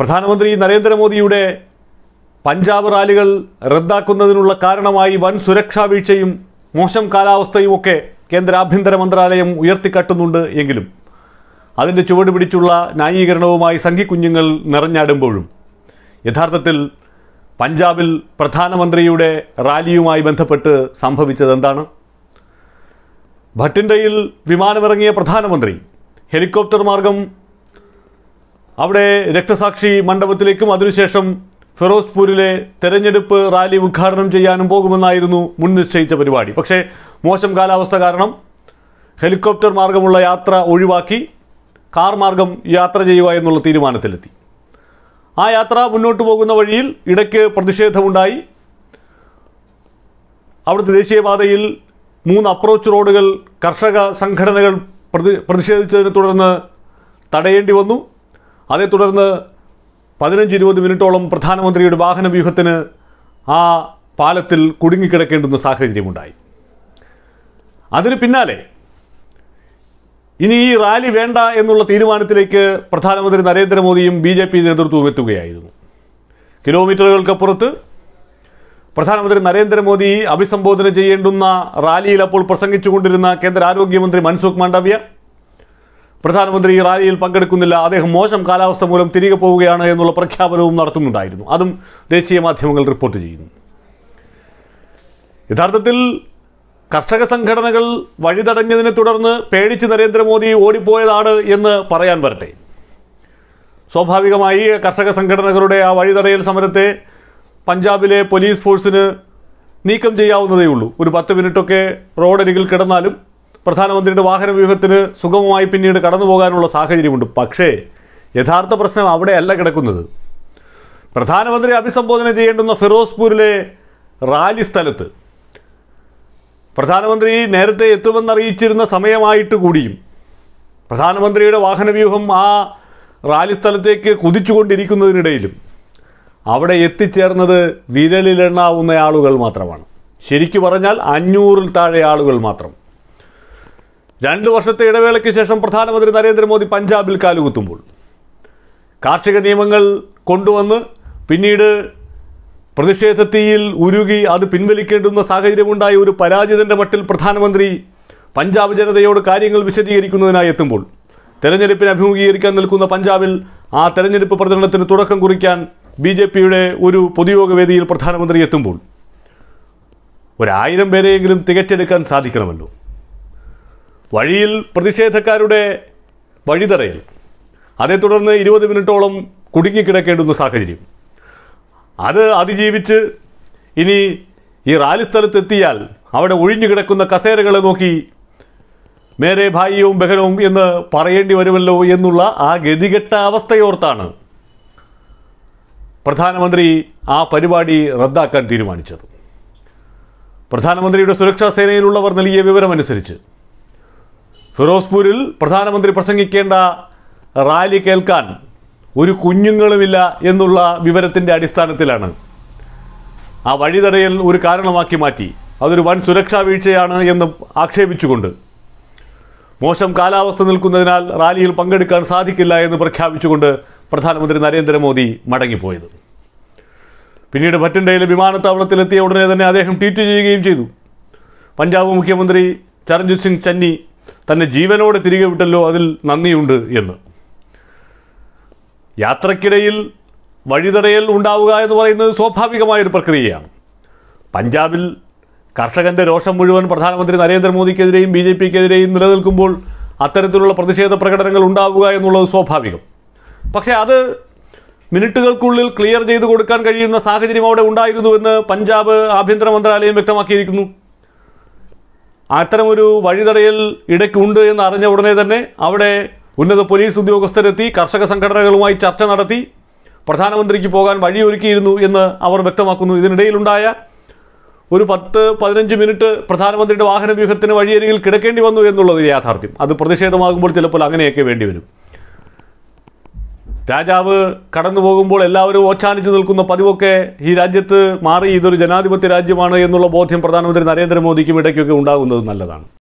പ്രധാനമന്ത്രി നരേന്ദ്രമോദിയുടെ പഞ്ചാബ് റാലികൾ റദ്ദാക്കുന്നതിനുള്ള കാരണമായി വൻ സുരക്ഷാ വീഴ്ചയും മോശം കാലാവസ്ഥയുമൊക്കെ കേന്ദ്ര ആഭ്യന്തര മന്ത്രാലയം ഉയർത്തിക്കാട്ടുന്നുണ്ട് എങ്കിലും അതിൻ്റെ ചുവട് പിടിച്ചുള്ള ന്യായീകരണവുമായി സംഘിക്കുഞ്ഞുങ്ങൾ നിറഞ്ഞാടുമ്പോഴും യഥാർത്ഥത്തിൽ പഞ്ചാബിൽ പ്രധാനമന്ത്രിയുടെ റാലിയുമായി ബന്ധപ്പെട്ട് സംഭവിച്ചത് എന്താണ് ഭട്ടിൻഡയിൽ വിമാനമിറങ്ങിയ പ്രധാനമന്ത്രി ഹെലികോപ്റ്റർ മാർഗം അവിടെ രക്തസാക്ഷി മണ്ഡപത്തിലേക്കും അതിനുശേഷം ഫിറോസ്പൂരിലെ തെരഞ്ഞെടുപ്പ് റാലി ഉദ്ഘാടനം ചെയ്യാനും പോകുമെന്നായിരുന്നു മുൻ നിശ്ചയിച്ച പരിപാടി പക്ഷേ മോശം കാലാവസ്ഥ കാരണം ഹെലികോപ്റ്റർ മാർഗമുള്ള യാത്ര ഒഴിവാക്കി കാർ മാർഗം യാത്ര ചെയ്യുക എന്നുള്ള തീരുമാനത്തിലെത്തി ആ യാത്ര മുന്നോട്ട് പോകുന്ന വഴിയിൽ ഇടയ്ക്ക് പ്രതിഷേധമുണ്ടായി അവിടുത്തെ ദേശീയപാതയിൽ മൂന്ന് അപ്രോച്ച് റോഡുകൾ കർഷക സംഘടനകൾ പ്രതി പ്രതിഷേധിച്ചതിനെ തുടർന്ന് തടയേണ്ടി വന്നു അതേ തുടർന്ന് പതിനഞ്ച് ഇരുപത് മിനിറ്റോളം പ്രധാനമന്ത്രിയുടെ വാഹന വ്യൂഹത്തിന് ആ പാലത്തിൽ കുടുങ്ങിക്കിടക്കേണ്ടുന്ന സാഹചര്യമുണ്ടായി അതിന് പിന്നാലെ ഇനി ഈ റാലി വേണ്ട എന്നുള്ള തീരുമാനത്തിലേക്ക് പ്രധാനമന്ത്രി നരേന്ദ്രമോദിയും ബി ജെ പി നേതൃത്വവും എത്തുകയായിരുന്നു കിലോമീറ്ററുകൾക്കപ്പുറത്ത് പ്രധാനമന്ത്രി നരേന്ദ്രമോദി അഭിസംബോധന ചെയ്യേണ്ടുന്ന റാലിയിൽ അപ്പോൾ പ്രസംഗിച്ചുകൊണ്ടിരുന്ന കേന്ദ്ര ആരോഗ്യമന്ത്രി മൻസുഖ് മാണ്ഡവ്യ പ്രധാനമന്ത്രി റാലിയിൽ പങ്കെടുക്കുന്നില്ല അദ്ദേഹം മോശം കാലാവസ്ഥ മൂലം തിരികെ പോവുകയാണ് എന്നുള്ള പ്രഖ്യാപനവും നടത്തുന്നുണ്ടായിരുന്നു അതും ദേശീയ മാധ്യമങ്ങൾ റിപ്പോർട്ട് ചെയ്യുന്നു യഥാർത്ഥത്തിൽ കർഷക സംഘടനകൾ വഴിതടഞ്ഞതിനെ തുടർന്ന് പേടിച്ച് നരേന്ദ്രമോദി ഓടിപ്പോയതാണ് എന്ന് പറയാൻ വരട്ടെ സ്വാഭാവികമായി കർഷക സംഘടനകളുടെ ആ വഴിതടയൽ സമരത്തെ പഞ്ചാബിലെ പോലീസ് ഫോഴ്സിന് നീക്കം ചെയ്യാവുന്നതേ ഉള്ളൂ ഒരു പത്ത് മിനിറ്റൊക്കെ റോഡരികിൽ കിടന്നാലും പ്രധാനമന്ത്രിയുടെ വാഹന വ്യൂഹത്തിന് സുഗമമായി പിന്നീട് കടന്നു പോകാനുള്ള സാഹചര്യമുണ്ട് പക്ഷേ യഥാർത്ഥ പ്രശ്നം അവിടെയല്ല കിടക്കുന്നത് പ്രധാനമന്ത്രി അഭിസംബോധന ചെയ്യേണ്ടുന്ന ഫിറോസ്പൂരിലെ റാലി സ്ഥലത്ത് പ്രധാനമന്ത്രി നേരത്തെ എത്തുമെന്നറിയിച്ചിരുന്ന സമയമായിട്ട് കൂടിയും പ്രധാനമന്ത്രിയുടെ വാഹനവ്യൂഹം ആ റാലി സ്ഥലത്തേക്ക് കുതിച്ചുകൊണ്ടിരിക്കുന്നതിനിടയിലും അവിടെ എത്തിച്ചേർന്നത് വിരലിലെണ്ണാവുന്ന ആളുകൾ മാത്രമാണ് ശരിക്കു പറഞ്ഞാൽ അഞ്ഞൂറിൽ താഴെ ആളുകൾ മാത്രം രണ്ട് വർഷത്തെ ഇടവേളയ്ക്ക് ശേഷം പ്രധാനമന്ത്രി നരേന്ദ്രമോദി പഞ്ചാബിൽ കാലുകുത്തുമ്പോൾ കാർഷിക നിയമങ്ങൾ കൊണ്ടുവന്ന് പിന്നീട് തീയിൽ ഉരുകി അത് പിൻവലിക്കേണ്ടുന്ന സാഹചര്യമുണ്ടായ ഒരു പരാജിതൻ്റെ മട്ടിൽ പ്രധാനമന്ത്രി പഞ്ചാബ് ജനതയോട് കാര്യങ്ങൾ വിശദീകരിക്കുന്നതിനായി എത്തുമ്പോൾ തെരഞ്ഞെടുപ്പിനെ അഭിമുഖീകരിക്കാൻ നിൽക്കുന്ന പഞ്ചാബിൽ ആ തെരഞ്ഞെടുപ്പ് പ്രചരണത്തിന് തുടക്കം കുറിക്കാൻ ബി ജെ പിയുടെ ഒരു പൊതുയോഗ വേദിയിൽ പ്രധാനമന്ത്രി എത്തുമ്പോൾ ഒരായിരം പേരെയെങ്കിലും തികച്ചെടുക്കാൻ സാധിക്കണമല്ലോ വഴിയിൽ പ്രതിഷേധക്കാരുടെ വഴിതടയൽ അതേ തുടർന്ന് ഇരുപത് മിനിറ്റോളം കുടുങ്ങിക്കിടക്കേണ്ടുന്ന സാഹചര്യം അത് അതിജീവിച്ച് ഇനി ഈ റാലി സ്ഥലത്തെത്തിയാൽ അവിടെ ഒഴിഞ്ഞു കിടക്കുന്ന കസേരകളെ നോക്കി മേരെ ഭായിയും ബഹനവും എന്ന് പറയേണ്ടി വരുമല്ലോ എന്നുള്ള ആ ഗതികെട്ട അവസ്ഥയോർത്താണ് പ്രധാനമന്ത്രി ആ പരിപാടി റദ്ദാക്കാൻ തീരുമാനിച്ചത് പ്രധാനമന്ത്രിയുടെ സുരക്ഷാ സേനയിലുള്ളവർ നൽകിയ വിവരമനുസരിച്ച് ഫിറോസ്പൂരിൽ പ്രധാനമന്ത്രി പ്രസംഗിക്കേണ്ട റാലി കേൾക്കാൻ ഒരു കുഞ്ഞുങ്ങളുമില്ല എന്നുള്ള വിവരത്തിൻ്റെ അടിസ്ഥാനത്തിലാണ് ആ വഴിതടയൽ ഒരു കാരണമാക്കി മാറ്റി അതൊരു വൻ സുരക്ഷാ വീഴ്ചയാണ് എന്ന് ആക്ഷേപിച്ചുകൊണ്ട് മോശം കാലാവസ്ഥ നിൽക്കുന്നതിനാൽ റാലിയിൽ പങ്കെടുക്കാൻ സാധിക്കില്ല എന്ന് പ്രഖ്യാപിച്ചുകൊണ്ട് പ്രധാനമന്ത്രി നരേന്ദ്രമോദി മടങ്ങിപ്പോയത് പിന്നീട് ഭറ്റിൻഡയിലെ വിമാനത്താവളത്തിലെത്തിയ ഉടനെ തന്നെ അദ്ദേഹം ട്വീറ്റ് ചെയ്യുകയും ചെയ്തു പഞ്ചാബ് മുഖ്യമന്ത്രി ചരൺജിത് സിംഗ് ചന്നി തന്നെ ജീവനോട് തിരികെ വിട്ടല്ലോ അതിൽ നന്ദിയുണ്ട് എന്ന് യാത്രക്കിടയിൽ വഴിതടയൽ ഉണ്ടാവുക എന്ന് പറയുന്നത് സ്വാഭാവികമായൊരു പ്രക്രിയയാണ് പഞ്ചാബിൽ കർഷകൻ്റെ രോഷം മുഴുവൻ പ്രധാനമന്ത്രി നരേന്ദ്രമോദിക്കെതിരെയും ബി ജെ പിക്കെതിരെയും നിലനിൽക്കുമ്പോൾ അത്തരത്തിലുള്ള പ്രതിഷേധ പ്രകടനങ്ങൾ ഉണ്ടാവുക എന്നുള്ളത് സ്വാഭാവികം പക്ഷേ അത് മിനിറ്റുകൾക്കുള്ളിൽ ക്ലിയർ ചെയ്ത് കൊടുക്കാൻ കഴിയുന്ന സാഹചര്യം അവിടെ ഉണ്ടായിരുന്നുവെന്ന് പഞ്ചാബ് ആഭ്യന്തര മന്ത്രാലയം വ്യക്തമാക്കിയിരിക്കുന്നു അത്തരമൊരു വഴിതടയൽ ഇടയ്ക്കുണ്ട് എന്ന് അറിഞ്ഞ ഉടനെ തന്നെ അവിടെ ഉന്നത പോലീസ് ഉദ്യോഗസ്ഥരെത്തി കർഷക സംഘടനകളുമായി ചർച്ച നടത്തി പ്രധാനമന്ത്രിക്ക് പോകാൻ വഴിയൊരുക്കിയിരുന്നു എന്ന് അവർ വ്യക്തമാക്കുന്നു ഇതിനിടയിലുണ്ടായ ഒരു പത്ത് പതിനഞ്ച് മിനിറ്റ് പ്രധാനമന്ത്രിയുടെ വാഹനവ്യൂഹത്തിന് വഴിയരികിൽ കിടക്കേണ്ടി വന്നു എന്നുള്ളത് യാഥാർത്ഥ്യം അത് പ്രതിഷേധമാകുമ്പോൾ ചിലപ്പോൾ അങ്ങനെയൊക്കെ വേണ്ടി വരും രാജാവ് കടന്നു പോകുമ്പോൾ എല്ലാവരും ഓച്ചാനിച്ച് നിൽക്കുന്ന പതിവൊക്കെ ഈ രാജ്യത്ത് മാറി ഇതൊരു ജനാധിപത്യ രാജ്യമാണ് എന്നുള്ള ബോധ്യം പ്രധാനമന്ത്രി നരേന്ദ്രമോദിക്കും ഇടയ്ക്കൊക്കെ ഉണ്ടാകുന്നത് നല്ലതാണ്